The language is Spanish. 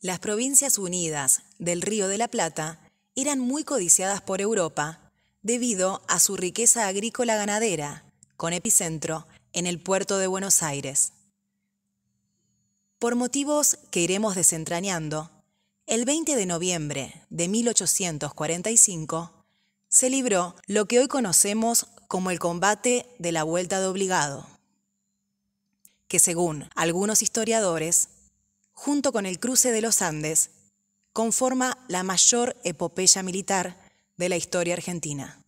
Las provincias unidas del Río de la Plata eran muy codiciadas por Europa debido a su riqueza agrícola ganadera, con epicentro en el puerto de Buenos Aires. Por motivos que iremos desentrañando, el 20 de noviembre de 1845 se libró lo que hoy conocemos como el combate de la Vuelta de Obligado, que según algunos historiadores junto con el cruce de los Andes, conforma la mayor epopeya militar de la historia argentina.